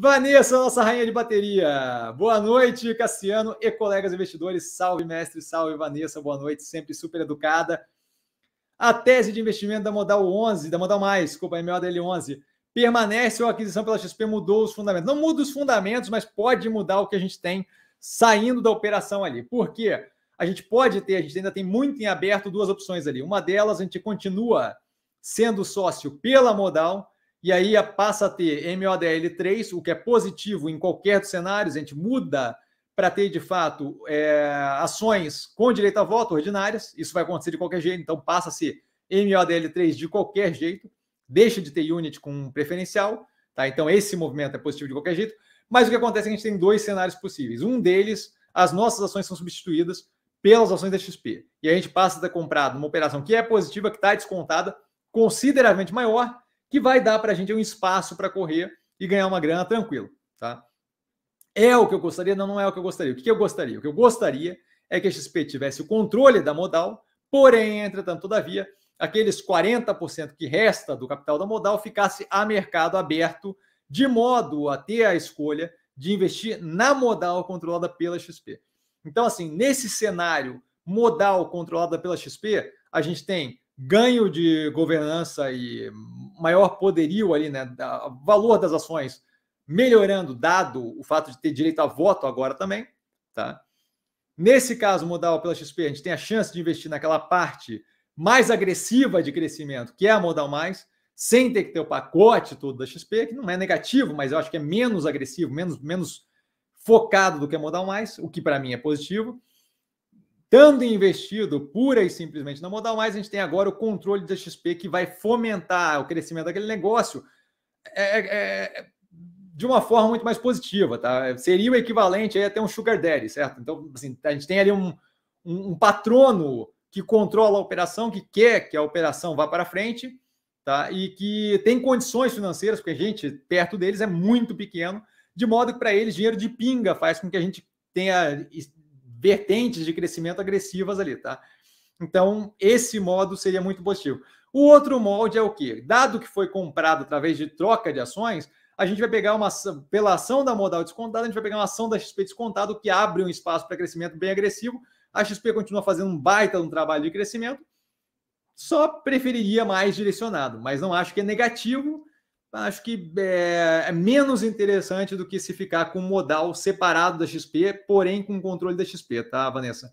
Vanessa, nossa rainha de bateria. Boa noite, Cassiano e colegas investidores. Salve, mestre. Salve, Vanessa. Boa noite, sempre super educada. A tese de investimento da Modal 11, da Modal Mais, desculpa, MODL11, permanece ou a aquisição pela XP mudou os fundamentos? Não muda os fundamentos, mas pode mudar o que a gente tem saindo da operação ali. Por quê? A gente pode ter, a gente ainda tem muito em aberto duas opções ali. Uma delas, a gente continua sendo sócio pela Modal, e aí passa a ter MODL3, o que é positivo em qualquer dos cenários, a gente muda para ter, de fato, é, ações com direito a voto ordinárias, isso vai acontecer de qualquer jeito, então passa a ser MODL3 de qualquer jeito, deixa de ter unit com preferencial, tá? Então esse movimento é positivo de qualquer jeito, mas o que acontece é que a gente tem dois cenários possíveis. Um deles, as nossas ações são substituídas pelas ações da XP. E a gente passa a ter comprado uma operação que é positiva, que está descontada, consideravelmente maior, que vai dar para a gente um espaço para correr e ganhar uma grana tranquilo, tá? É o que eu gostaria? Não, não é o que eu gostaria. O que eu gostaria? O que eu gostaria é que a XP tivesse o controle da modal, porém, entretanto, todavia, aqueles 40% que resta do capital da modal ficasse a mercado aberto, de modo a ter a escolha de investir na modal controlada pela XP. Então, assim, nesse cenário modal controlada pela XP, a gente tem ganho de governança e maior poderio ali, né, da, valor das ações melhorando, dado o fato de ter direito a voto agora também, tá? Nesse caso, modal pela XP, a gente tem a chance de investir naquela parte mais agressiva de crescimento, que é a modal mais, sem ter que ter o pacote todo da XP, que não é negativo, mas eu acho que é menos agressivo, menos, menos focado do que a modal mais, o que para mim é positivo tendo investido pura e simplesmente na modal mais, a gente tem agora o controle da XP que vai fomentar o crescimento daquele negócio é, é, é, de uma forma muito mais positiva, tá? Seria o equivalente aí ter um sugar daddy, certo? Então, assim, a gente tem ali um, um, um, patrono que controla a operação, que quer que a operação vá para frente, tá? E que tem condições financeiras, porque a gente perto deles é muito pequeno, de modo que para eles dinheiro de pinga faz com que a gente tenha vertentes de crescimento agressivas ali, tá? Então, esse modo seria muito positivo. O outro molde é o que? Dado que foi comprado através de troca de ações, a gente vai pegar uma pela ação da modal descontada, a gente vai pegar uma ação da XP descontada, que abre um espaço para crescimento bem agressivo. A XP continua fazendo um baita um trabalho de crescimento. Só preferiria mais direcionado, mas não acho que é negativo acho que é, é, menos interessante do que se ficar com modal separado da XP, porém com controle da XP, tá, Vanessa?